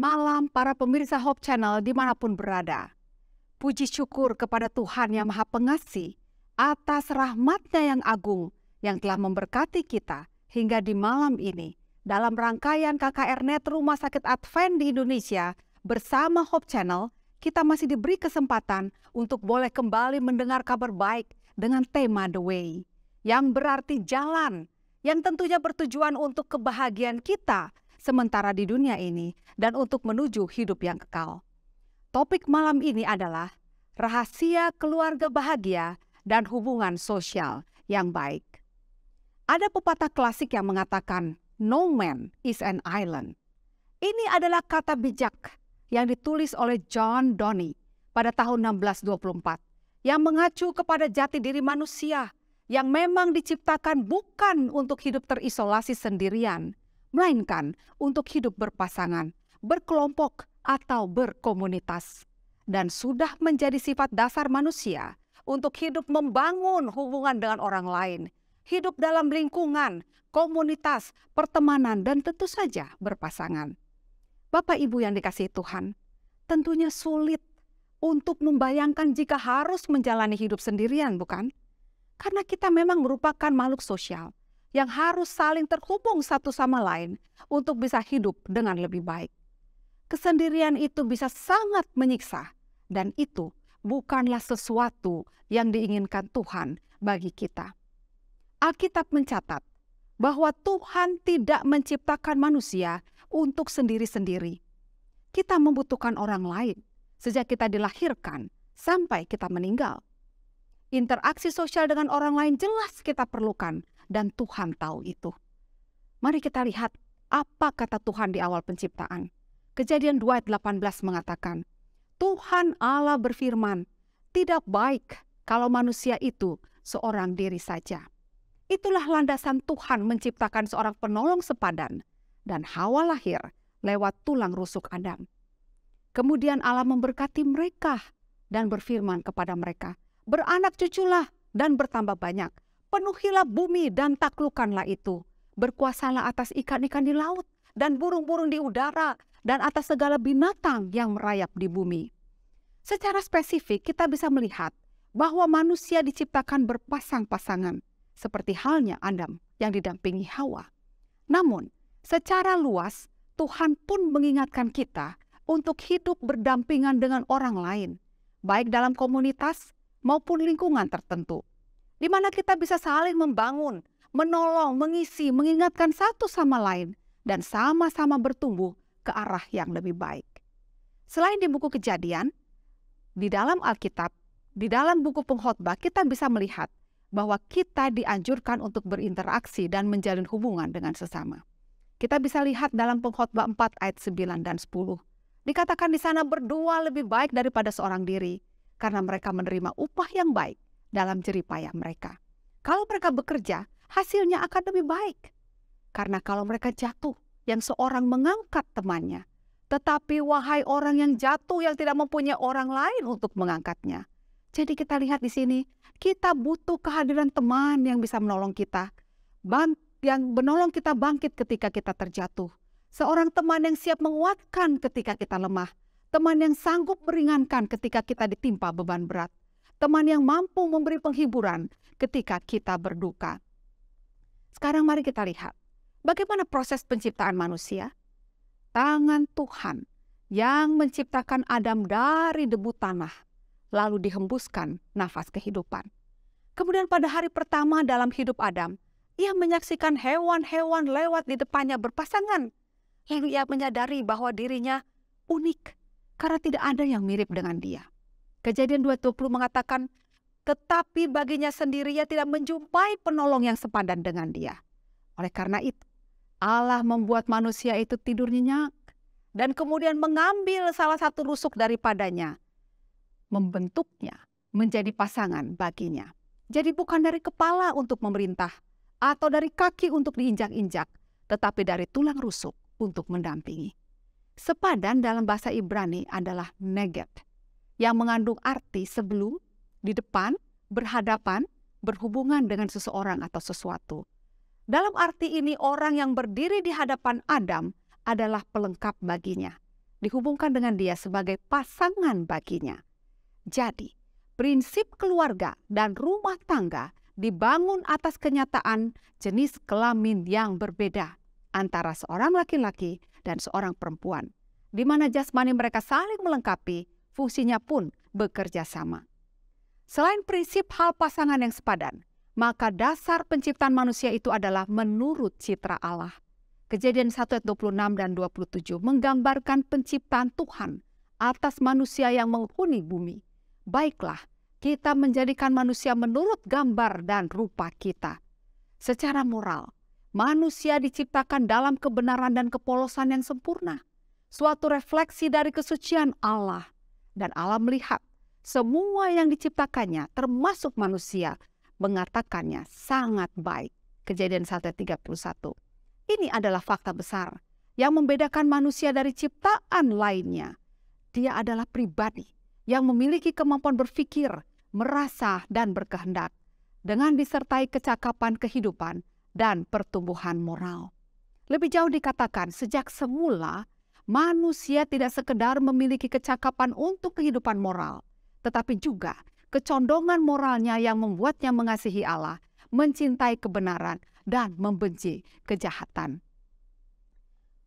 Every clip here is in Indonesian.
malam para pemirsa Hope Channel dimanapun berada. Puji syukur kepada Tuhan yang Maha Pengasih atas rahmatnya yang agung yang telah memberkati kita hingga di malam ini dalam rangkaian KKR Net Rumah Sakit Advent di Indonesia bersama Hope Channel kita masih diberi kesempatan untuk boleh kembali mendengar kabar baik dengan tema The Way yang berarti jalan yang tentunya bertujuan untuk kebahagiaan kita sementara di dunia ini dan untuk menuju hidup yang kekal. Topik malam ini adalah rahasia keluarga bahagia dan hubungan sosial yang baik. Ada pepatah klasik yang mengatakan, "No man is an island." Ini adalah kata bijak yang ditulis oleh John Donne pada tahun 1624 yang mengacu kepada jati diri manusia yang memang diciptakan bukan untuk hidup terisolasi sendirian, melainkan untuk hidup berpasangan, berkelompok, atau berkomunitas. Dan sudah menjadi sifat dasar manusia untuk hidup membangun hubungan dengan orang lain, hidup dalam lingkungan, komunitas, pertemanan, dan tentu saja berpasangan. Bapak Ibu yang dikasih Tuhan, tentunya sulit untuk membayangkan jika harus menjalani hidup sendirian, bukan? Karena kita memang merupakan makhluk sosial yang harus saling terhubung satu sama lain untuk bisa hidup dengan lebih baik. Kesendirian itu bisa sangat menyiksa, dan itu bukanlah sesuatu yang diinginkan Tuhan bagi kita. Alkitab mencatat bahwa Tuhan tidak menciptakan manusia untuk sendiri-sendiri. Kita membutuhkan orang lain sejak kita dilahirkan sampai kita meninggal. Interaksi sosial dengan orang lain jelas kita perlukan dan Tuhan tahu itu. Mari kita lihat apa kata Tuhan di awal penciptaan. Kejadian 2 ayat 18 mengatakan, Tuhan Allah berfirman, tidak baik kalau manusia itu seorang diri saja. Itulah landasan Tuhan menciptakan seorang penolong sepadan dan Hawa lahir lewat tulang rusuk Adam. Kemudian Allah memberkati mereka dan berfirman kepada mereka, "Beranak cuculah dan bertambah banyak, Penuhilah bumi dan taklukkanlah itu. Berkuasalah atas ikan-ikan di laut dan burung-burung di udara dan atas segala binatang yang merayap di bumi. Secara spesifik kita bisa melihat bahwa manusia diciptakan berpasang-pasangan seperti halnya Adam yang didampingi Hawa. Namun, secara luas Tuhan pun mengingatkan kita untuk hidup berdampingan dengan orang lain, baik dalam komunitas maupun lingkungan tertentu di mana kita bisa saling membangun, menolong, mengisi, mengingatkan satu sama lain, dan sama-sama bertumbuh ke arah yang lebih baik. Selain di buku kejadian, di dalam Alkitab, di dalam buku pengkhotbah kita bisa melihat bahwa kita dianjurkan untuk berinteraksi dan menjalin hubungan dengan sesama. Kita bisa lihat dalam pengkhotbah 4 ayat 9 dan 10. Dikatakan di sana berdua lebih baik daripada seorang diri karena mereka menerima upah yang baik dalam jeripayah mereka. Kalau mereka bekerja, hasilnya akan lebih baik. Karena kalau mereka jatuh, yang seorang mengangkat temannya. Tetapi wahai orang yang jatuh yang tidak mempunyai orang lain untuk mengangkatnya. Jadi kita lihat di sini, kita butuh kehadiran teman yang bisa menolong kita. Bang, yang menolong kita bangkit ketika kita terjatuh. Seorang teman yang siap menguatkan ketika kita lemah. Teman yang sanggup meringankan ketika kita ditimpa beban berat teman yang mampu memberi penghiburan ketika kita berduka. Sekarang mari kita lihat bagaimana proses penciptaan manusia. Tangan Tuhan yang menciptakan Adam dari debu tanah, lalu dihembuskan nafas kehidupan. Kemudian pada hari pertama dalam hidup Adam, ia menyaksikan hewan-hewan lewat di depannya berpasangan. Lalu ia menyadari bahwa dirinya unik karena tidak ada yang mirip dengan dia. Kejadian 20 mengatakan, tetapi baginya sendiri ia tidak menjumpai penolong yang sepadan dengan dia. Oleh karena itu, Allah membuat manusia itu tidur nyenyak dan kemudian mengambil salah satu rusuk daripadanya, membentuknya menjadi pasangan baginya. Jadi bukan dari kepala untuk memerintah atau dari kaki untuk diinjak-injak, tetapi dari tulang rusuk untuk mendampingi. Sepadan dalam bahasa Ibrani adalah negat yang mengandung arti sebelum, di depan, berhadapan, berhubungan dengan seseorang atau sesuatu. Dalam arti ini, orang yang berdiri di hadapan Adam adalah pelengkap baginya, dihubungkan dengan dia sebagai pasangan baginya. Jadi, prinsip keluarga dan rumah tangga dibangun atas kenyataan jenis kelamin yang berbeda antara seorang laki-laki dan seorang perempuan, di mana jasmani mereka saling melengkapi fungsinya pun bekerja sama. Selain prinsip hal pasangan yang sepadan, maka dasar penciptaan manusia itu adalah menurut citra Allah. Kejadian 1 ayat 26 dan 27 menggambarkan penciptaan Tuhan atas manusia yang menghuni bumi. Baiklah, kita menjadikan manusia menurut gambar dan rupa kita. Secara moral, manusia diciptakan dalam kebenaran dan kepolosan yang sempurna. Suatu refleksi dari kesucian Allah – dan Allah melihat semua yang diciptakannya termasuk manusia mengatakannya sangat baik. Kejadian 1:31. Ini adalah fakta besar yang membedakan manusia dari ciptaan lainnya. Dia adalah pribadi yang memiliki kemampuan berpikir, merasa, dan berkehendak dengan disertai kecakapan kehidupan dan pertumbuhan moral. Lebih jauh dikatakan, sejak semula manusia tidak sekedar memiliki kecakapan untuk kehidupan moral, tetapi juga kecondongan moralnya yang membuatnya mengasihi Allah, mencintai kebenaran, dan membenci kejahatan.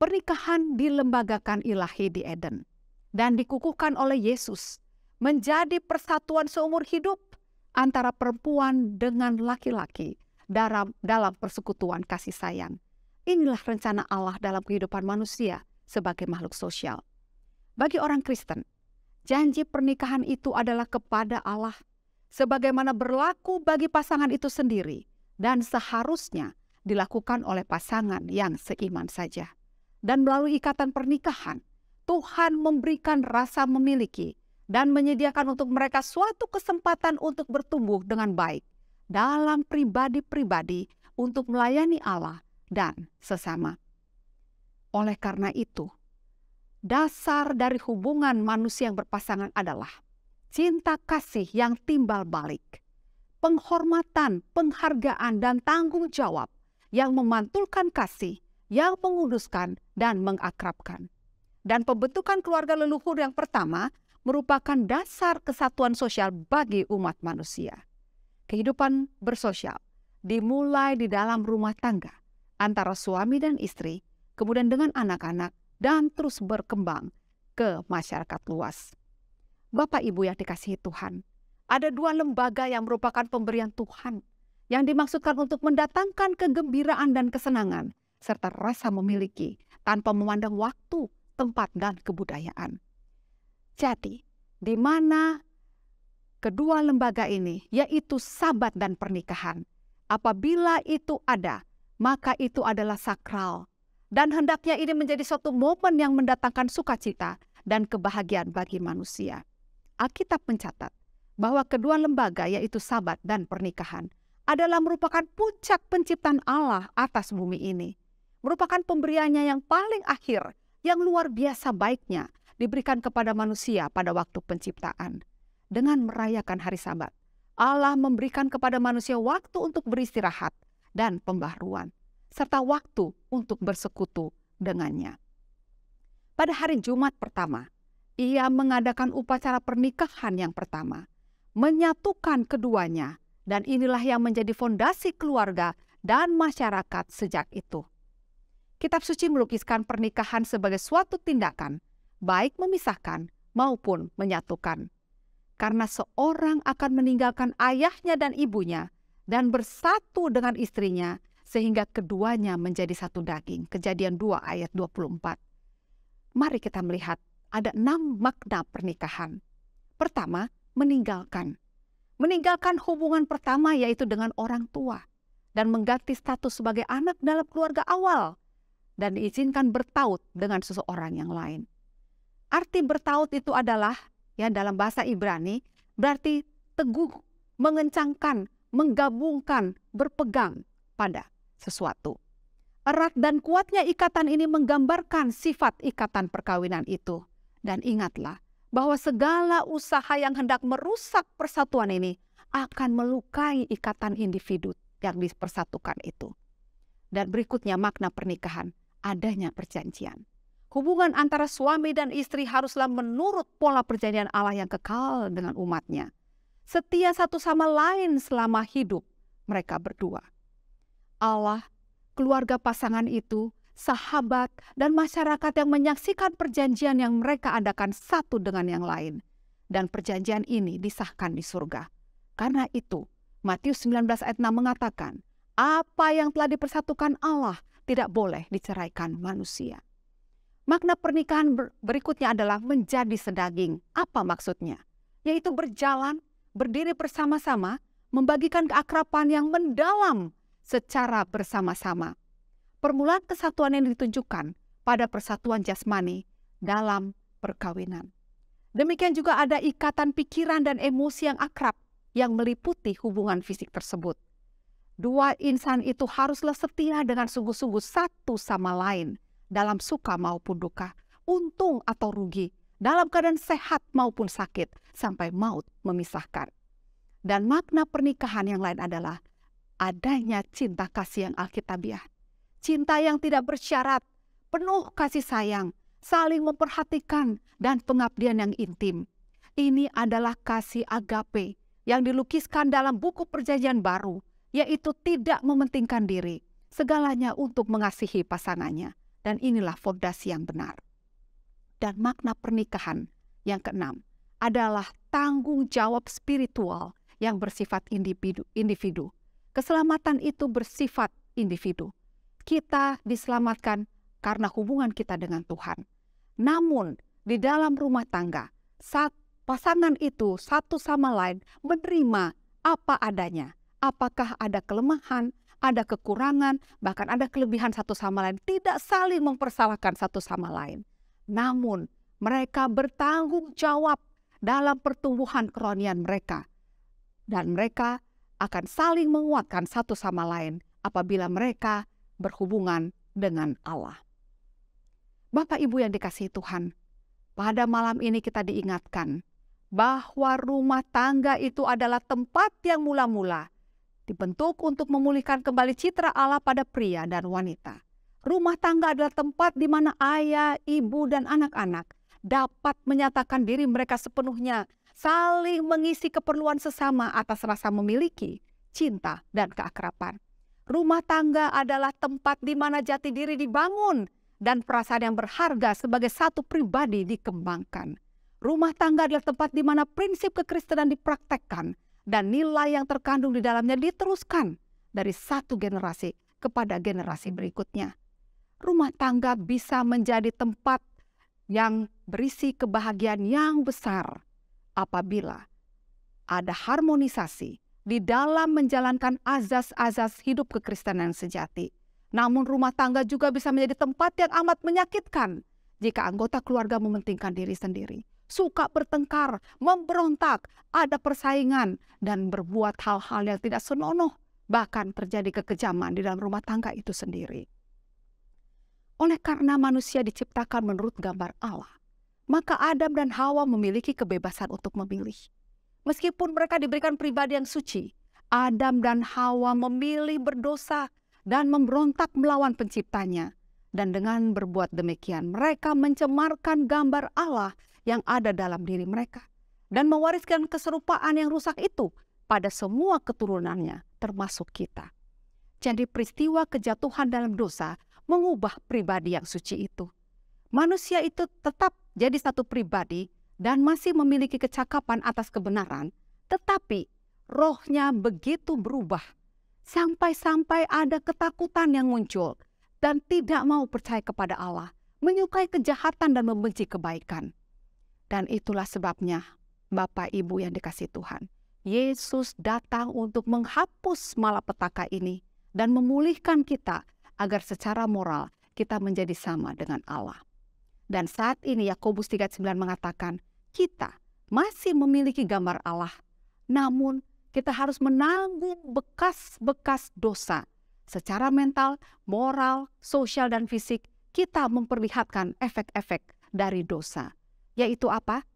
Pernikahan dilembagakan ilahi di Eden dan dikukuhkan oleh Yesus menjadi persatuan seumur hidup antara perempuan dengan laki-laki dalam dalam persekutuan kasih sayang. Inilah rencana Allah dalam kehidupan manusia sebagai makhluk sosial. Bagi orang Kristen, janji pernikahan itu adalah kepada Allah, sebagaimana berlaku bagi pasangan itu sendiri dan seharusnya dilakukan oleh pasangan yang seiman saja. Dan melalui ikatan pernikahan, Tuhan memberikan rasa memiliki dan menyediakan untuk mereka suatu kesempatan untuk bertumbuh dengan baik dalam pribadi-pribadi untuk melayani Allah dan sesama. Oleh karena itu, dasar dari hubungan manusia yang berpasangan adalah cinta kasih yang timbal balik, penghormatan, penghargaan, dan tanggung jawab yang memantulkan kasih, yang menguduskan, dan mengakrabkan. Dan pembentukan keluarga leluhur yang pertama merupakan dasar kesatuan sosial bagi umat manusia. Kehidupan bersosial dimulai di dalam rumah tangga antara suami dan istri kemudian dengan anak-anak, dan terus berkembang ke masyarakat luas. Bapak Ibu yang dikasihi Tuhan, ada dua lembaga yang merupakan pemberian Tuhan yang dimaksudkan untuk mendatangkan kegembiraan dan kesenangan serta rasa memiliki tanpa memandang waktu, tempat, dan kebudayaan. Jadi, di mana kedua lembaga ini, yaitu sabat dan pernikahan, apabila itu ada, maka itu adalah sakral dan hendaknya ini menjadi suatu momen yang mendatangkan sukacita dan kebahagiaan bagi manusia. Alkitab mencatat bahwa kedua lembaga yaitu sabat dan pernikahan adalah merupakan puncak penciptaan Allah atas bumi ini. Merupakan pemberiannya yang paling akhir, yang luar biasa baiknya diberikan kepada manusia pada waktu penciptaan. Dengan merayakan hari sabat, Allah memberikan kepada manusia waktu untuk beristirahat dan pembaharuan serta waktu untuk bersekutu dengannya. Pada hari Jumat pertama, ia mengadakan upacara pernikahan yang pertama, menyatukan keduanya, dan inilah yang menjadi fondasi keluarga dan masyarakat sejak itu. Kitab suci melukiskan pernikahan sebagai suatu tindakan, baik memisahkan maupun menyatukan. Karena seorang akan meninggalkan ayahnya dan ibunya dan bersatu dengan istrinya, sehingga keduanya menjadi satu daging. Kejadian 2 ayat 24. Mari kita melihat ada enam makna pernikahan. Pertama, meninggalkan. Meninggalkan hubungan pertama yaitu dengan orang tua dan mengganti status sebagai anak dalam keluarga awal dan diizinkan bertaut dengan seseorang yang lain. Arti bertaut itu adalah ya dalam bahasa Ibrani berarti teguh, mengencangkan, menggabungkan, berpegang pada sesuatu. Erat dan kuatnya ikatan ini menggambarkan sifat ikatan perkawinan itu. Dan ingatlah bahwa segala usaha yang hendak merusak persatuan ini akan melukai ikatan individu yang dipersatukan itu. Dan berikutnya makna pernikahan, adanya perjanjian. Hubungan antara suami dan istri haruslah menurut pola perjanjian Allah yang kekal dengan umatnya. Setia satu sama lain selama hidup mereka berdua. Allah, keluarga pasangan itu, sahabat, dan masyarakat yang menyaksikan perjanjian yang mereka adakan satu dengan yang lain. Dan perjanjian ini disahkan di surga. Karena itu, Matius 19 ayat 6 mengatakan, apa yang telah dipersatukan Allah tidak boleh diceraikan manusia. Makna pernikahan berikutnya adalah menjadi sedaging. Apa maksudnya? Yaitu berjalan, berdiri bersama-sama, membagikan keakrapan yang mendalam secara bersama-sama. Permulaan kesatuan yang ditunjukkan pada persatuan jasmani dalam perkawinan. Demikian juga ada ikatan pikiran dan emosi yang akrab yang meliputi hubungan fisik tersebut. Dua insan itu haruslah setia dengan sungguh-sungguh satu sama lain dalam suka maupun duka, untung atau rugi, dalam keadaan sehat maupun sakit, sampai maut memisahkan. Dan makna pernikahan yang lain adalah adanya cinta kasih yang alkitabiah. Cinta yang tidak bersyarat, penuh kasih sayang, saling memperhatikan, dan pengabdian yang intim. Ini adalah kasih agape yang dilukiskan dalam buku perjanjian baru, yaitu tidak mementingkan diri, segalanya untuk mengasihi pasangannya. Dan inilah fondasi yang benar. Dan makna pernikahan yang keenam adalah tanggung jawab spiritual yang bersifat individu. individu Keselamatan itu bersifat individu. Kita diselamatkan karena hubungan kita dengan Tuhan. Namun, di dalam rumah tangga, saat pasangan itu satu sama lain menerima apa adanya. Apakah ada kelemahan, ada kekurangan, bahkan ada kelebihan satu sama lain. Tidak saling mempersalahkan satu sama lain. Namun, mereka bertanggung jawab dalam pertumbuhan keronian mereka. Dan mereka akan saling menguatkan satu sama lain apabila mereka berhubungan dengan Allah. Bapak Ibu yang dikasihi Tuhan, pada malam ini kita diingatkan bahwa rumah tangga itu adalah tempat yang mula-mula dibentuk untuk memulihkan kembali citra Allah pada pria dan wanita. Rumah tangga adalah tempat di mana ayah, ibu, dan anak-anak dapat menyatakan diri mereka sepenuhnya saling mengisi keperluan sesama atas rasa memiliki, cinta, dan keakraban. Rumah tangga adalah tempat di mana jati diri dibangun dan perasaan yang berharga sebagai satu pribadi dikembangkan. Rumah tangga adalah tempat di mana prinsip kekristenan dipraktekkan dan nilai yang terkandung di dalamnya diteruskan dari satu generasi kepada generasi berikutnya. Rumah tangga bisa menjadi tempat yang berisi kebahagiaan yang besar apabila ada harmonisasi di dalam menjalankan azas-azas hidup kekristenan yang sejati. Namun rumah tangga juga bisa menjadi tempat yang amat menyakitkan jika anggota keluarga mementingkan diri sendiri. Suka bertengkar, memberontak, ada persaingan, dan berbuat hal-hal yang tidak senonoh. Bahkan terjadi kekejaman di dalam rumah tangga itu sendiri. Oleh karena manusia diciptakan menurut gambar Allah, maka Adam dan Hawa memiliki kebebasan untuk memilih. Meskipun mereka diberikan pribadi yang suci, Adam dan Hawa memilih berdosa dan memberontak melawan penciptanya. Dan dengan berbuat demikian, mereka mencemarkan gambar Allah yang ada dalam diri mereka dan mewariskan keserupaan yang rusak itu pada semua keturunannya, termasuk kita. Jadi, peristiwa kejatuhan dalam dosa mengubah pribadi yang suci itu manusia itu tetap jadi satu pribadi dan masih memiliki kecakapan atas kebenaran, tetapi rohnya begitu berubah sampai-sampai ada ketakutan yang muncul dan tidak mau percaya kepada Allah, menyukai kejahatan dan membenci kebaikan. Dan itulah sebabnya Bapak Ibu yang dikasih Tuhan. Yesus datang untuk menghapus malapetaka ini dan memulihkan kita agar secara moral kita menjadi sama dengan Allah. Dan saat ini Yakobus 3:9 mengatakan, kita masih memiliki gambar Allah. Namun kita harus menanggung bekas-bekas dosa. Secara mental, moral, sosial dan fisik, kita memperlihatkan efek-efek dari dosa. Yaitu apa?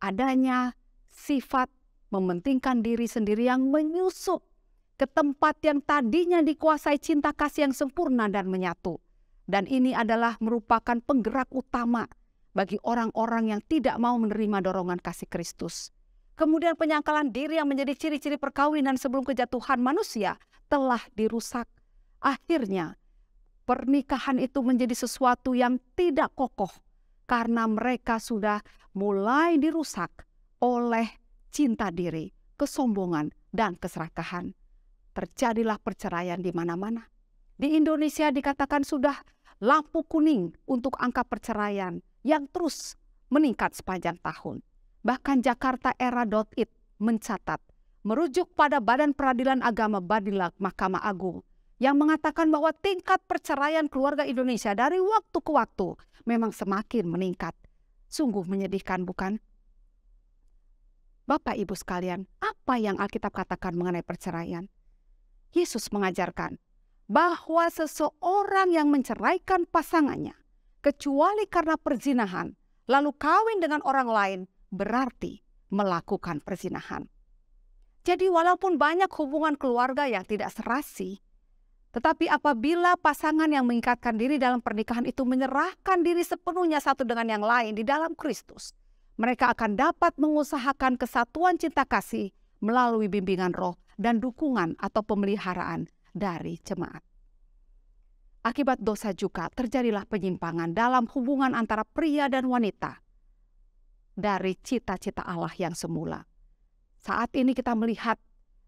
Adanya sifat mementingkan diri sendiri yang menyusup ke tempat yang tadinya dikuasai cinta kasih yang sempurna dan menyatu dan ini adalah merupakan penggerak utama bagi orang-orang yang tidak mau menerima dorongan kasih Kristus. Kemudian penyangkalan diri yang menjadi ciri-ciri perkawinan sebelum kejatuhan manusia telah dirusak. Akhirnya pernikahan itu menjadi sesuatu yang tidak kokoh karena mereka sudah mulai dirusak oleh cinta diri, kesombongan, dan keserakahan. Terjadilah perceraian di mana-mana. Di Indonesia dikatakan sudah lampu kuning untuk angka perceraian yang terus meningkat sepanjang tahun. Bahkan Jakarta Era.it mencatat, merujuk pada Badan Peradilan Agama Badilak Mahkamah Agung, yang mengatakan bahwa tingkat perceraian keluarga Indonesia dari waktu ke waktu memang semakin meningkat. Sungguh menyedihkan, bukan? Bapak Ibu sekalian, apa yang Alkitab katakan mengenai perceraian? Yesus mengajarkan bahwa seseorang yang menceraikan pasangannya kecuali karena perzinahan lalu kawin dengan orang lain berarti melakukan perzinahan. Jadi walaupun banyak hubungan keluarga yang tidak serasi, tetapi apabila pasangan yang mengikatkan diri dalam pernikahan itu menyerahkan diri sepenuhnya satu dengan yang lain di dalam Kristus, mereka akan dapat mengusahakan kesatuan cinta kasih melalui bimbingan roh dan dukungan atau pemeliharaan dari jemaat. Akibat dosa juga terjadilah penyimpangan dalam hubungan antara pria dan wanita dari cita-cita Allah yang semula. Saat ini kita melihat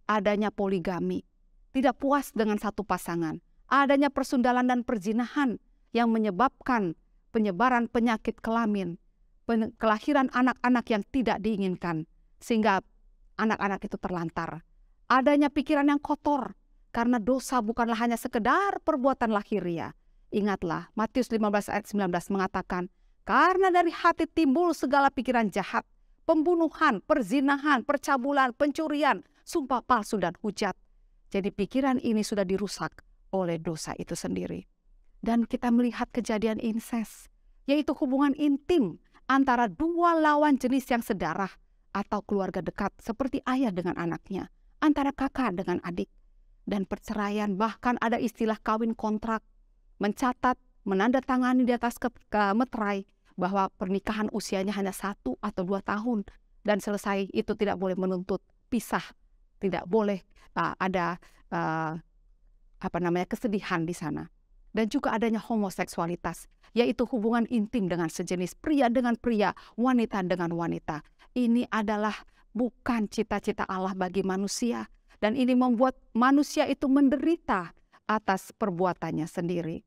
adanya poligami, tidak puas dengan satu pasangan, adanya persundalan dan perzinahan yang menyebabkan penyebaran penyakit kelamin, kelahiran anak-anak yang tidak diinginkan, sehingga anak-anak itu terlantar. Adanya pikiran yang kotor, karena dosa bukanlah hanya sekedar perbuatan lahiriah. Ingatlah, Matius 15 ayat 19 mengatakan, karena dari hati timbul segala pikiran jahat, pembunuhan, perzinahan, percabulan, pencurian, sumpah palsu dan hujat. Jadi pikiran ini sudah dirusak oleh dosa itu sendiri. Dan kita melihat kejadian inses, yaitu hubungan intim antara dua lawan jenis yang sedarah atau keluarga dekat seperti ayah dengan anaknya, antara kakak dengan adik, dan perceraian. Bahkan ada istilah kawin kontrak, mencatat, menandatangani di atas ke, ke meterai bahwa pernikahan usianya hanya satu atau dua tahun dan selesai itu tidak boleh menuntut pisah, tidak boleh uh, ada uh, apa namanya kesedihan di sana. Dan juga adanya homoseksualitas, yaitu hubungan intim dengan sejenis pria dengan pria, wanita dengan wanita. Ini adalah bukan cita-cita Allah bagi manusia, dan ini membuat manusia itu menderita atas perbuatannya sendiri.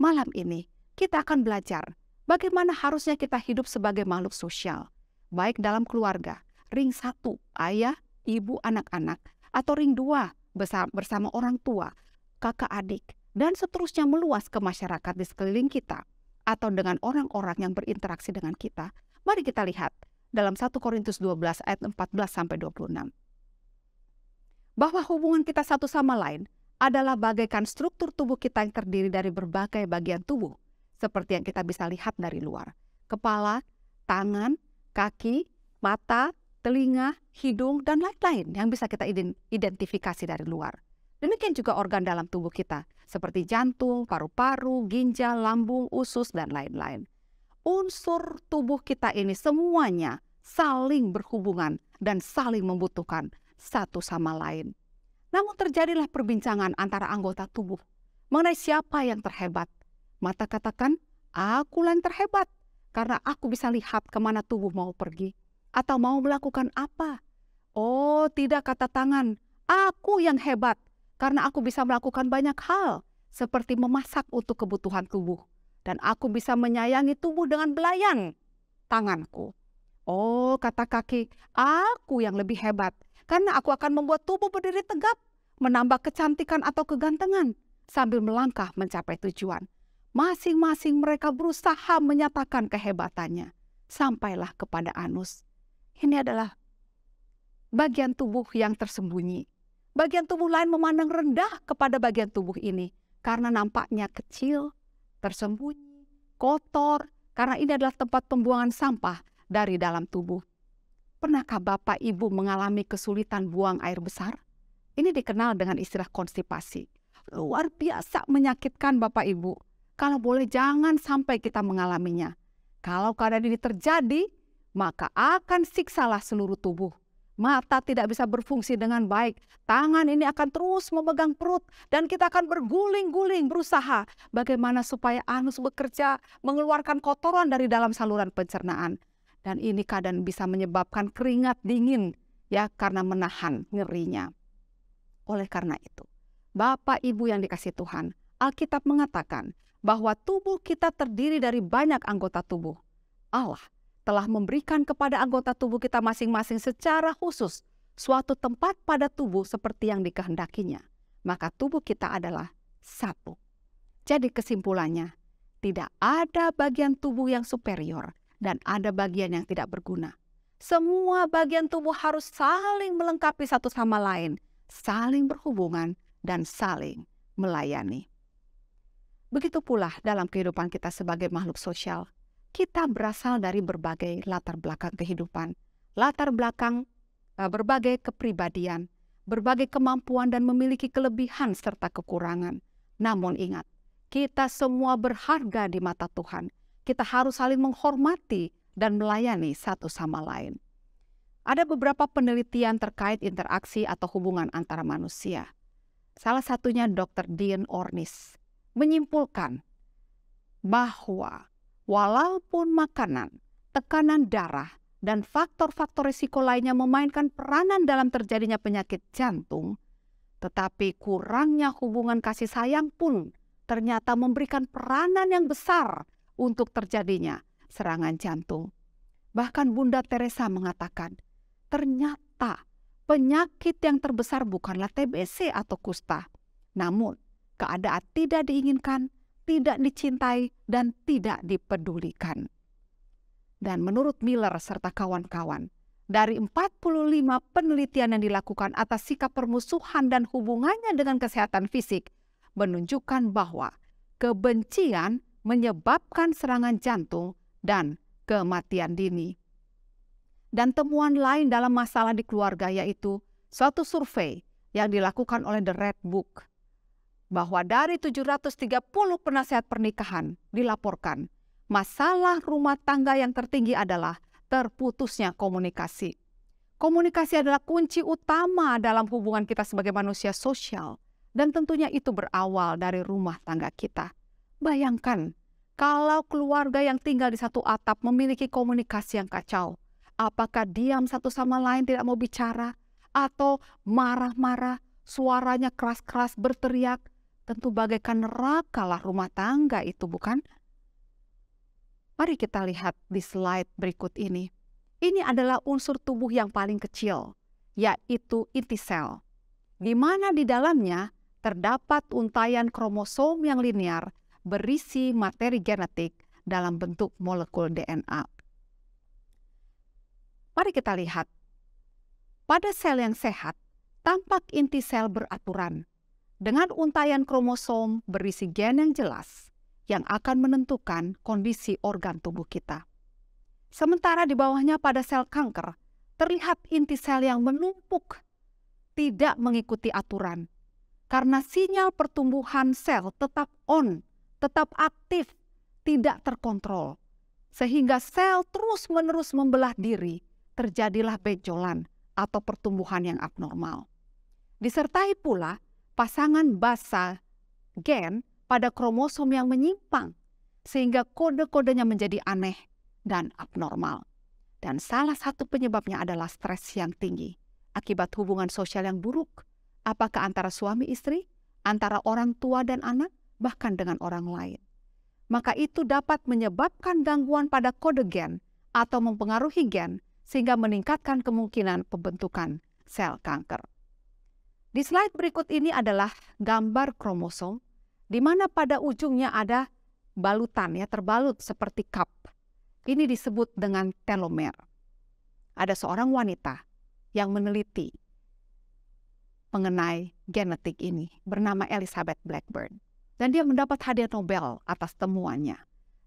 Malam ini kita akan belajar bagaimana harusnya kita hidup sebagai makhluk sosial, baik dalam keluarga, ring satu ayah, ibu, anak-anak, atau ring dua bersama orang tua, kakak adik, dan seterusnya meluas ke masyarakat di sekeliling kita atau dengan orang-orang yang berinteraksi dengan kita. Mari kita lihat dalam 1 Korintus 12 ayat 14 sampai 26 bahwa hubungan kita satu sama lain adalah bagaikan struktur tubuh kita yang terdiri dari berbagai bagian tubuh, seperti yang kita bisa lihat dari luar. Kepala, tangan, kaki, mata, telinga, hidung, dan lain-lain yang bisa kita identifikasi dari luar. Demikian juga organ dalam tubuh kita, seperti jantung, paru-paru, ginjal, lambung, usus, dan lain-lain. Unsur tubuh kita ini semuanya saling berhubungan dan saling membutuhkan, satu sama lain. Namun terjadilah perbincangan antara anggota tubuh mengenai siapa yang terhebat. Mata katakan, aku yang terhebat karena aku bisa lihat kemana tubuh mau pergi atau mau melakukan apa. Oh tidak kata tangan, aku yang hebat karena aku bisa melakukan banyak hal seperti memasak untuk kebutuhan tubuh dan aku bisa menyayangi tubuh dengan belayang tanganku. Oh kata kaki, aku yang lebih hebat karena aku akan membuat tubuh berdiri tegap, menambah kecantikan atau kegantengan sambil melangkah mencapai tujuan. Masing-masing mereka berusaha menyatakan kehebatannya. Sampailah kepada Anus. Ini adalah bagian tubuh yang tersembunyi. Bagian tubuh lain memandang rendah kepada bagian tubuh ini karena nampaknya kecil, tersembunyi, kotor, karena ini adalah tempat pembuangan sampah dari dalam tubuh. Pernahkah Bapak Ibu mengalami kesulitan buang air besar? Ini dikenal dengan istilah konstipasi. Luar biasa menyakitkan Bapak Ibu. Kalau boleh jangan sampai kita mengalaminya. Kalau keadaan ini terjadi, maka akan siksalah seluruh tubuh. Mata tidak bisa berfungsi dengan baik. Tangan ini akan terus memegang perut dan kita akan berguling-guling berusaha bagaimana supaya anus bekerja mengeluarkan kotoran dari dalam saluran pencernaan. Dan ini keadaan bisa menyebabkan keringat dingin ya karena menahan nyerinya. Oleh karena itu, Bapak Ibu yang dikasih Tuhan, Alkitab mengatakan bahwa tubuh kita terdiri dari banyak anggota tubuh. Allah telah memberikan kepada anggota tubuh kita masing-masing secara khusus suatu tempat pada tubuh seperti yang dikehendakinya. Maka tubuh kita adalah satu. Jadi kesimpulannya, tidak ada bagian tubuh yang superior dan ada bagian yang tidak berguna. Semua bagian tubuh harus saling melengkapi satu sama lain, saling berhubungan, dan saling melayani. Begitu pula dalam kehidupan kita sebagai makhluk sosial, kita berasal dari berbagai latar belakang kehidupan, latar belakang e, berbagai kepribadian, berbagai kemampuan, dan memiliki kelebihan serta kekurangan. Namun, ingat, kita semua berharga di mata Tuhan kita harus saling menghormati dan melayani satu sama lain. Ada beberapa penelitian terkait interaksi atau hubungan antara manusia. Salah satunya Dr. Dean Ornis menyimpulkan bahwa walaupun makanan, tekanan darah, dan faktor-faktor risiko lainnya memainkan peranan dalam terjadinya penyakit jantung, tetapi kurangnya hubungan kasih sayang pun ternyata memberikan peranan yang besar untuk terjadinya serangan jantung. Bahkan Bunda Teresa mengatakan, ternyata penyakit yang terbesar bukanlah TBC atau kusta. Namun, keadaan tidak diinginkan, tidak dicintai, dan tidak dipedulikan. Dan menurut Miller serta kawan-kawan, dari 45 penelitian yang dilakukan atas sikap permusuhan dan hubungannya dengan kesehatan fisik, menunjukkan bahwa kebencian menyebabkan serangan jantung dan kematian dini. Dan temuan lain dalam masalah di keluarga yaitu suatu survei yang dilakukan oleh The Red Book bahwa dari 730 penasehat pernikahan dilaporkan, masalah rumah tangga yang tertinggi adalah terputusnya komunikasi. Komunikasi adalah kunci utama dalam hubungan kita sebagai manusia sosial dan tentunya itu berawal dari rumah tangga kita. Bayangkan kalau keluarga yang tinggal di satu atap memiliki komunikasi yang kacau, apakah diam satu sama lain tidak mau bicara atau marah-marah, suaranya keras-keras berteriak, tentu bagaikan nerakalah rumah tangga itu, bukan? Mari kita lihat di slide berikut ini. Ini adalah unsur tubuh yang paling kecil, yaitu inti sel, di mana di dalamnya terdapat untayan kromosom yang linear berisi materi genetik dalam bentuk molekul DNA. Mari kita lihat. Pada sel yang sehat, tampak inti sel beraturan dengan untayan kromosom berisi gen yang jelas yang akan menentukan kondisi organ tubuh kita. Sementara di bawahnya pada sel kanker, terlihat inti sel yang menumpuk, tidak mengikuti aturan, karena sinyal pertumbuhan sel tetap on tetap aktif, tidak terkontrol. Sehingga sel terus-menerus membelah diri, terjadilah benjolan atau pertumbuhan yang abnormal. Disertai pula pasangan basa gen pada kromosom yang menyimpang, sehingga kode-kodenya menjadi aneh dan abnormal. Dan salah satu penyebabnya adalah stres yang tinggi akibat hubungan sosial yang buruk, apakah antara suami istri, antara orang tua dan anak, bahkan dengan orang lain. Maka itu dapat menyebabkan gangguan pada kode gen atau mempengaruhi gen sehingga meningkatkan kemungkinan pembentukan sel kanker. Di slide berikut ini adalah gambar kromosom di mana pada ujungnya ada balutan ya terbalut seperti cup. Ini disebut dengan telomer. Ada seorang wanita yang meneliti mengenai genetik ini bernama Elizabeth Blackburn. Dan dia mendapat hadiah Nobel atas temuannya.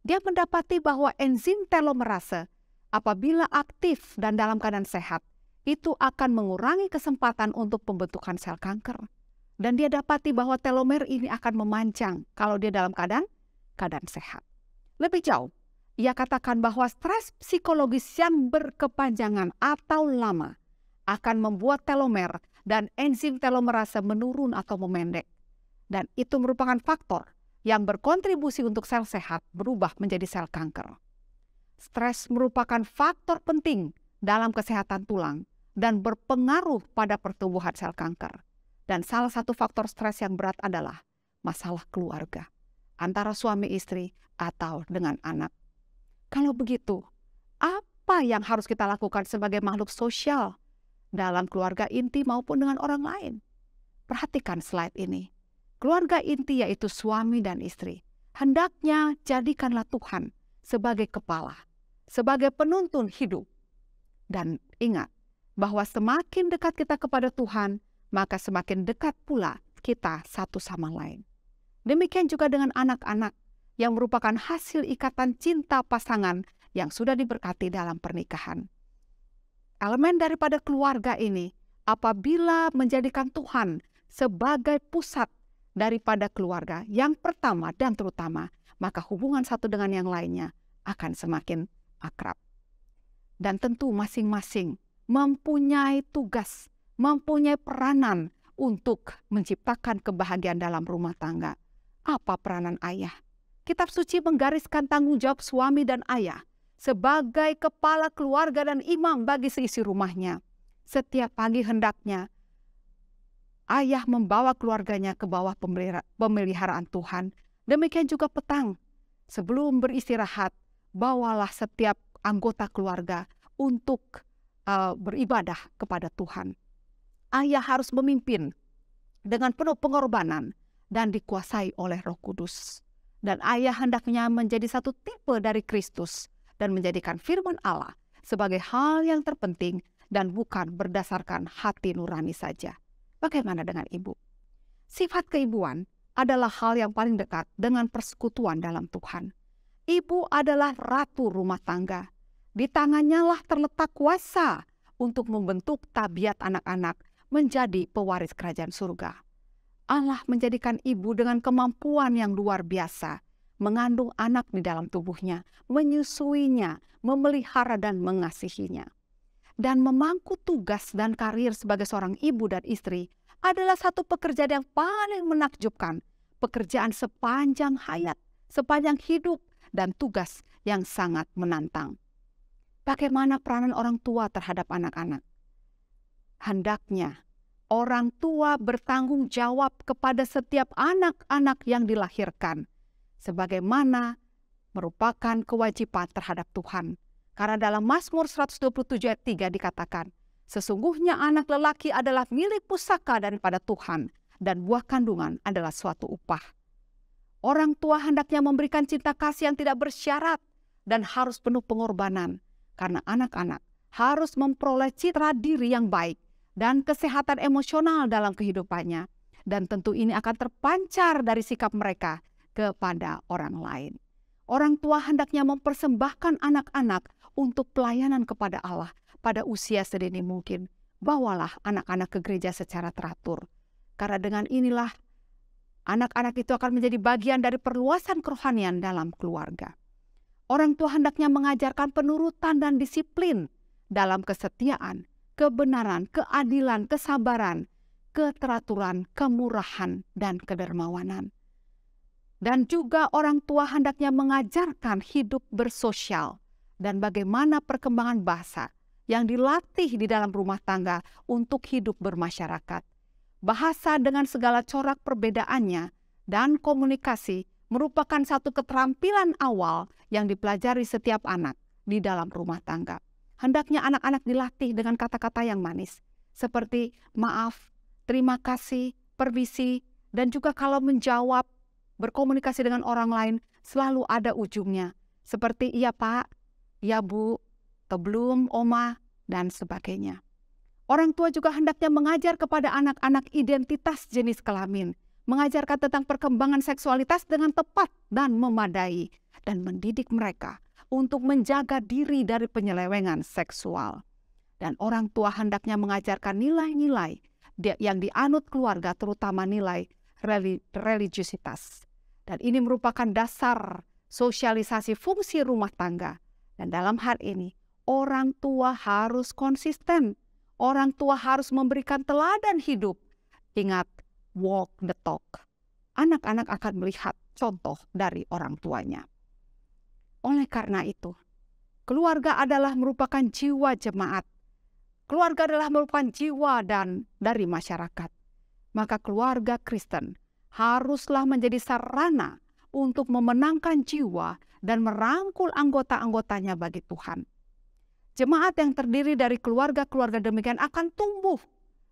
Dia mendapati bahwa enzim telomerase apabila aktif dan dalam keadaan sehat, itu akan mengurangi kesempatan untuk pembentukan sel kanker. Dan dia dapati bahwa telomer ini akan memanjang kalau dia dalam keadaan keadaan sehat. Lebih jauh, ia katakan bahwa stres psikologis yang berkepanjangan atau lama akan membuat telomer dan enzim telomerase menurun atau memendek. Dan itu merupakan faktor yang berkontribusi untuk sel sehat berubah menjadi sel kanker. Stres merupakan faktor penting dalam kesehatan tulang dan berpengaruh pada pertumbuhan sel kanker. Dan salah satu faktor stres yang berat adalah masalah keluarga antara suami istri atau dengan anak. Kalau begitu, apa yang harus kita lakukan sebagai makhluk sosial dalam keluarga inti maupun dengan orang lain? Perhatikan slide ini keluarga inti yaitu suami dan istri. Hendaknya jadikanlah Tuhan sebagai kepala, sebagai penuntun hidup. Dan ingat bahwa semakin dekat kita kepada Tuhan, maka semakin dekat pula kita satu sama lain. Demikian juga dengan anak-anak yang merupakan hasil ikatan cinta pasangan yang sudah diberkati dalam pernikahan. Elemen daripada keluarga ini apabila menjadikan Tuhan sebagai pusat daripada keluarga yang pertama dan terutama, maka hubungan satu dengan yang lainnya akan semakin akrab. Dan tentu masing-masing mempunyai tugas, mempunyai peranan untuk menciptakan kebahagiaan dalam rumah tangga. Apa peranan ayah? Kitab suci menggariskan tanggung jawab suami dan ayah sebagai kepala keluarga dan imam bagi seisi rumahnya. Setiap pagi hendaknya ayah membawa keluarganya ke bawah pemeliharaan Tuhan. Demikian juga petang, sebelum beristirahat, bawalah setiap anggota keluarga untuk uh, beribadah kepada Tuhan. Ayah harus memimpin dengan penuh pengorbanan dan dikuasai oleh Roh Kudus. Dan ayah hendaknya menjadi satu tipe dari Kristus dan menjadikan firman Allah sebagai hal yang terpenting dan bukan berdasarkan hati nurani saja. Bagaimana dengan ibu? Sifat keibuan adalah hal yang paling dekat dengan persekutuan dalam Tuhan. Ibu adalah ratu rumah tangga. Di tangannya lah terletak kuasa untuk membentuk tabiat anak-anak menjadi pewaris kerajaan surga. Allah menjadikan ibu dengan kemampuan yang luar biasa, mengandung anak di dalam tubuhnya, menyusuinya, memelihara dan mengasihinya dan memangku tugas dan karir sebagai seorang ibu dan istri adalah satu pekerjaan yang paling menakjubkan, pekerjaan sepanjang hayat, sepanjang hidup, dan tugas yang sangat menantang. Bagaimana peranan orang tua terhadap anak-anak? Hendaknya orang tua bertanggung jawab kepada setiap anak-anak yang dilahirkan, sebagaimana merupakan kewajiban terhadap Tuhan karena dalam Mazmur 127 ayat 3 dikatakan, Sesungguhnya anak lelaki adalah milik pusaka daripada Tuhan, dan buah kandungan adalah suatu upah. Orang tua hendaknya memberikan cinta kasih yang tidak bersyarat dan harus penuh pengorbanan, karena anak-anak harus memperoleh citra diri yang baik dan kesehatan emosional dalam kehidupannya. Dan tentu ini akan terpancar dari sikap mereka kepada orang lain orang tua hendaknya mempersembahkan anak-anak untuk pelayanan kepada Allah pada usia sedini mungkin. Bawalah anak-anak ke gereja secara teratur. Karena dengan inilah anak-anak itu akan menjadi bagian dari perluasan kerohanian dalam keluarga. Orang tua hendaknya mengajarkan penurutan dan disiplin dalam kesetiaan, kebenaran, keadilan, kesabaran, keteraturan, kemurahan, dan kedermawanan. Dan juga orang tua hendaknya mengajarkan hidup bersosial dan bagaimana perkembangan bahasa yang dilatih di dalam rumah tangga untuk hidup bermasyarakat. Bahasa dengan segala corak perbedaannya dan komunikasi merupakan satu keterampilan awal yang dipelajari setiap anak di dalam rumah tangga. Hendaknya anak-anak dilatih dengan kata-kata yang manis, seperti maaf, terima kasih, permisi, dan juga kalau menjawab berkomunikasi dengan orang lain selalu ada ujungnya. Seperti iya pak, iya bu, atau oma, dan sebagainya. Orang tua juga hendaknya mengajar kepada anak-anak identitas jenis kelamin, mengajarkan tentang perkembangan seksualitas dengan tepat dan memadai, dan mendidik mereka untuk menjaga diri dari penyelewengan seksual. Dan orang tua hendaknya mengajarkan nilai-nilai yang dianut keluarga, terutama nilai religiusitas. Dan ini merupakan dasar sosialisasi fungsi rumah tangga. Dan dalam hal ini, orang tua harus konsisten. Orang tua harus memberikan teladan hidup. Ingat, walk the talk. Anak-anak akan melihat contoh dari orang tuanya. Oleh karena itu, keluarga adalah merupakan jiwa jemaat. Keluarga adalah merupakan jiwa dan dari masyarakat. Maka keluarga Kristen haruslah menjadi sarana untuk memenangkan jiwa dan merangkul anggota-anggotanya bagi Tuhan. Jemaat yang terdiri dari keluarga-keluarga demikian akan tumbuh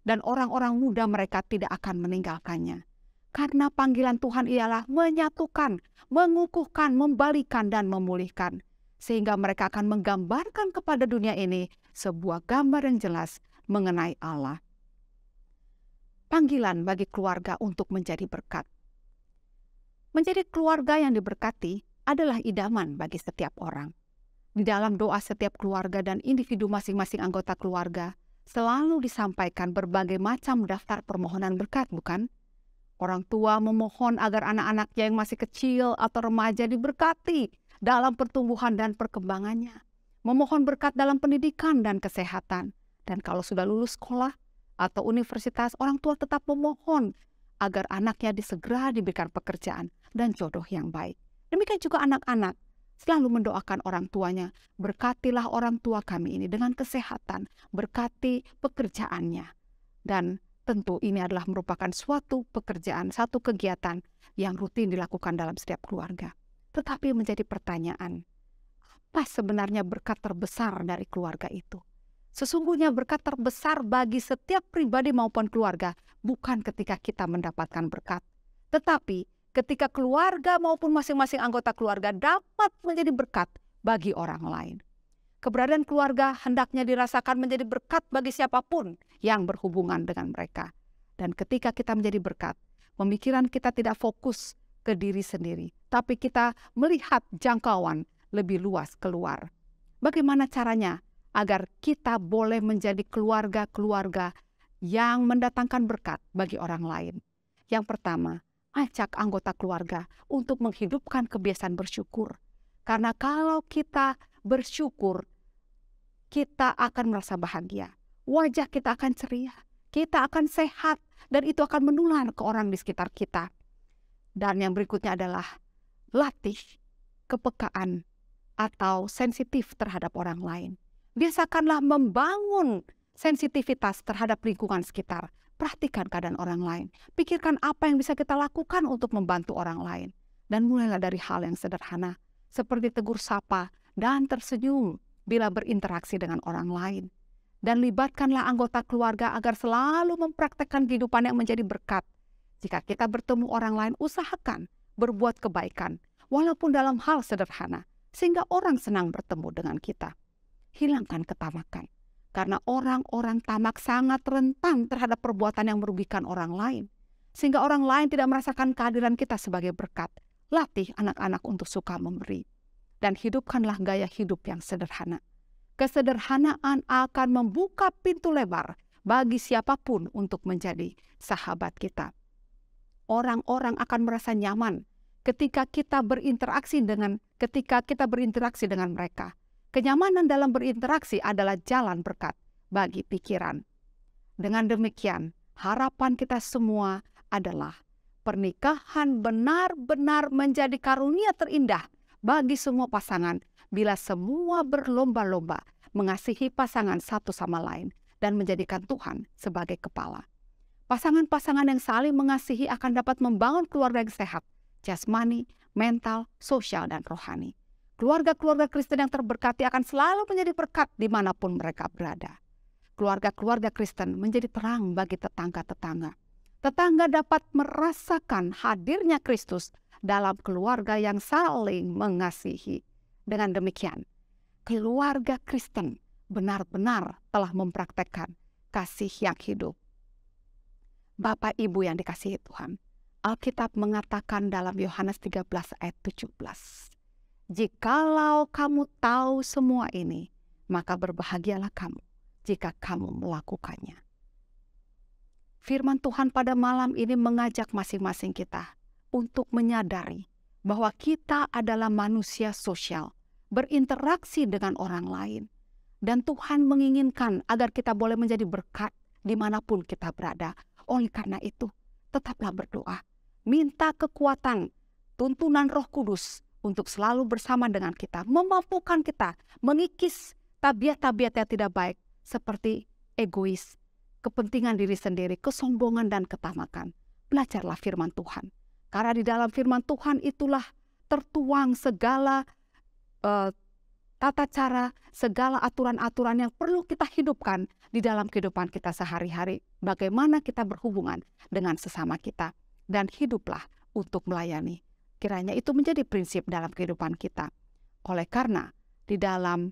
dan orang-orang muda mereka tidak akan meninggalkannya. Karena panggilan Tuhan ialah menyatukan, mengukuhkan, membalikan, dan memulihkan. Sehingga mereka akan menggambarkan kepada dunia ini sebuah gambar yang jelas mengenai Allah panggilan bagi keluarga untuk menjadi berkat. Menjadi keluarga yang diberkati adalah idaman bagi setiap orang. Di dalam doa setiap keluarga dan individu masing-masing anggota keluarga, selalu disampaikan berbagai macam daftar permohonan berkat, bukan? Orang tua memohon agar anak-anaknya yang masih kecil atau remaja diberkati dalam pertumbuhan dan perkembangannya. Memohon berkat dalam pendidikan dan kesehatan. Dan kalau sudah lulus sekolah, atau universitas, orang tua tetap memohon agar anaknya disegera diberikan pekerjaan dan jodoh yang baik. Demikian juga anak-anak selalu mendoakan orang tuanya, berkatilah orang tua kami ini dengan kesehatan, berkati pekerjaannya. Dan tentu ini adalah merupakan suatu pekerjaan, satu kegiatan yang rutin dilakukan dalam setiap keluarga. Tetapi menjadi pertanyaan, apa sebenarnya berkat terbesar dari keluarga itu? Sesungguhnya berkat terbesar bagi setiap pribadi maupun keluarga bukan ketika kita mendapatkan berkat, tetapi ketika keluarga maupun masing-masing anggota keluarga dapat menjadi berkat bagi orang lain. Keberadaan keluarga hendaknya dirasakan menjadi berkat bagi siapapun yang berhubungan dengan mereka. Dan ketika kita menjadi berkat, pemikiran kita tidak fokus ke diri sendiri, tapi kita melihat jangkauan lebih luas keluar. Bagaimana caranya agar kita boleh menjadi keluarga-keluarga yang mendatangkan berkat bagi orang lain. Yang pertama, ajak anggota keluarga untuk menghidupkan kebiasaan bersyukur. Karena kalau kita bersyukur, kita akan merasa bahagia. Wajah kita akan ceria, kita akan sehat, dan itu akan menular ke orang di sekitar kita. Dan yang berikutnya adalah latih kepekaan atau sensitif terhadap orang lain biasakanlah membangun sensitivitas terhadap lingkungan sekitar. Perhatikan keadaan orang lain. Pikirkan apa yang bisa kita lakukan untuk membantu orang lain. Dan mulailah dari hal yang sederhana, seperti tegur sapa dan tersenyum bila berinteraksi dengan orang lain. Dan libatkanlah anggota keluarga agar selalu mempraktekkan kehidupan yang menjadi berkat. Jika kita bertemu orang lain, usahakan berbuat kebaikan, walaupun dalam hal sederhana, sehingga orang senang bertemu dengan kita hilangkan ketamakan. Karena orang-orang tamak sangat rentan terhadap perbuatan yang merugikan orang lain. Sehingga orang lain tidak merasakan kehadiran kita sebagai berkat. Latih anak-anak untuk suka memberi. Dan hidupkanlah gaya hidup yang sederhana. Kesederhanaan akan membuka pintu lebar bagi siapapun untuk menjadi sahabat kita. Orang-orang akan merasa nyaman ketika kita berinteraksi dengan ketika kita berinteraksi dengan mereka Kenyamanan dalam berinteraksi adalah jalan berkat bagi pikiran. Dengan demikian, harapan kita semua adalah pernikahan benar-benar menjadi karunia terindah bagi semua pasangan bila semua berlomba-lomba mengasihi pasangan satu sama lain dan menjadikan Tuhan sebagai kepala. Pasangan-pasangan yang saling mengasihi akan dapat membangun keluarga yang sehat, jasmani, mental, sosial, dan rohani. Keluarga-keluarga Kristen yang terberkati akan selalu menjadi berkat dimanapun mereka berada. Keluarga-keluarga Kristen menjadi terang bagi tetangga-tetangga. Tetangga dapat merasakan hadirnya Kristus dalam keluarga yang saling mengasihi. Dengan demikian, keluarga Kristen benar-benar telah mempraktekkan kasih yang hidup. Bapak Ibu yang dikasihi Tuhan, Alkitab mengatakan dalam Yohanes 13 ayat 17. Jikalau kamu tahu semua ini, maka berbahagialah kamu jika kamu melakukannya. Firman Tuhan pada malam ini mengajak masing-masing kita untuk menyadari bahwa kita adalah manusia sosial, berinteraksi dengan orang lain, dan Tuhan menginginkan agar kita boleh menjadi berkat dimanapun kita berada. Oleh karena itu, tetaplah berdoa, minta kekuatan, tuntunan Roh Kudus untuk selalu bersama dengan kita, memampukan kita mengikis tabiat-tabiat yang tidak baik seperti egois, kepentingan diri sendiri, kesombongan dan ketamakan. Belajarlah firman Tuhan. Karena di dalam firman Tuhan itulah tertuang segala uh, tata cara, segala aturan-aturan yang perlu kita hidupkan di dalam kehidupan kita sehari-hari. Bagaimana kita berhubungan dengan sesama kita. Dan hiduplah untuk melayani Kiranya itu menjadi prinsip dalam kehidupan kita. Oleh karena di dalam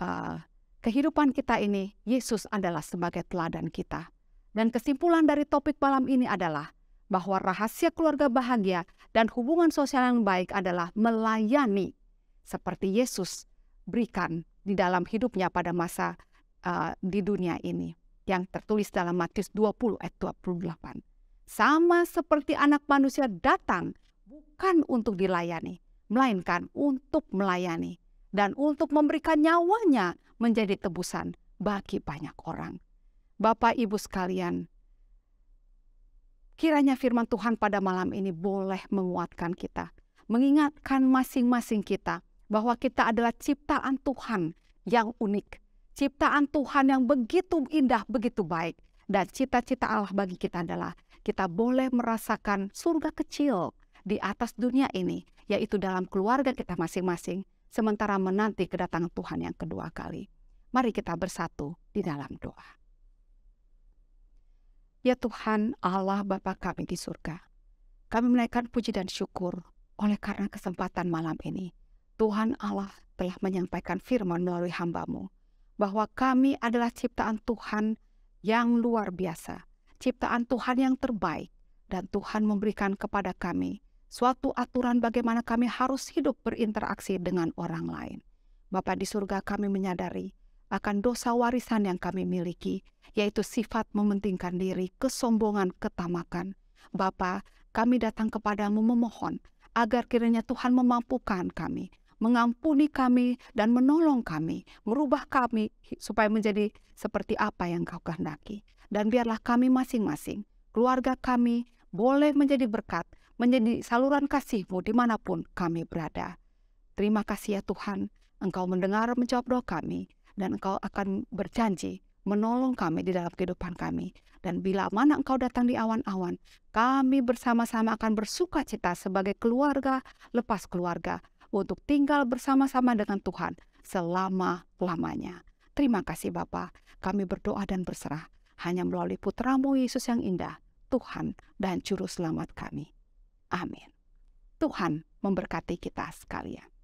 uh, kehidupan kita ini, Yesus adalah sebagai teladan kita. Dan kesimpulan dari topik malam ini adalah bahwa rahasia keluarga bahagia dan hubungan sosial yang baik adalah melayani seperti Yesus berikan di dalam hidupnya pada masa uh, di dunia ini yang tertulis dalam Matius 20 ayat 28. Sama seperti anak manusia datang bukan untuk dilayani, melainkan untuk melayani dan untuk memberikan nyawanya menjadi tebusan bagi banyak orang. Bapak Ibu sekalian, kiranya firman Tuhan pada malam ini boleh menguatkan kita, mengingatkan masing-masing kita bahwa kita adalah ciptaan Tuhan yang unik, ciptaan Tuhan yang begitu indah, begitu baik. Dan cita-cita Allah bagi kita adalah kita boleh merasakan surga kecil di atas dunia ini, yaitu dalam keluarga kita masing-masing, sementara menanti kedatangan Tuhan yang kedua kali. Mari kita bersatu di dalam doa. Ya Tuhan Allah Bapa kami di surga, kami menaikkan puji dan syukur oleh karena kesempatan malam ini. Tuhan Allah telah menyampaikan firman melalui hambamu, bahwa kami adalah ciptaan Tuhan yang luar biasa, ciptaan Tuhan yang terbaik, dan Tuhan memberikan kepada kami suatu aturan bagaimana kami harus hidup berinteraksi dengan orang lain. Bapa di surga kami menyadari akan dosa warisan yang kami miliki, yaitu sifat mementingkan diri, kesombongan, ketamakan. Bapa, kami datang kepadamu memohon agar kiranya Tuhan memampukan kami, mengampuni kami dan menolong kami, merubah kami supaya menjadi seperti apa yang kau kehendaki. Dan biarlah kami masing-masing, keluarga kami boleh menjadi berkat menjadi saluran kasih-Mu dimanapun kami berada. Terima kasih ya Tuhan, Engkau mendengar menjawab doa kami, dan Engkau akan berjanji menolong kami di dalam kehidupan kami. Dan bila mana engkau datang di awan-awan, kami bersama-sama akan bersuka cita sebagai keluarga lepas keluarga untuk tinggal bersama-sama dengan Tuhan selama-lamanya. Terima kasih Bapa. kami berdoa dan berserah hanya melalui putramu Yesus yang indah, Tuhan dan Juru Selamat kami. Amin. Tuhan memberkati kita sekalian.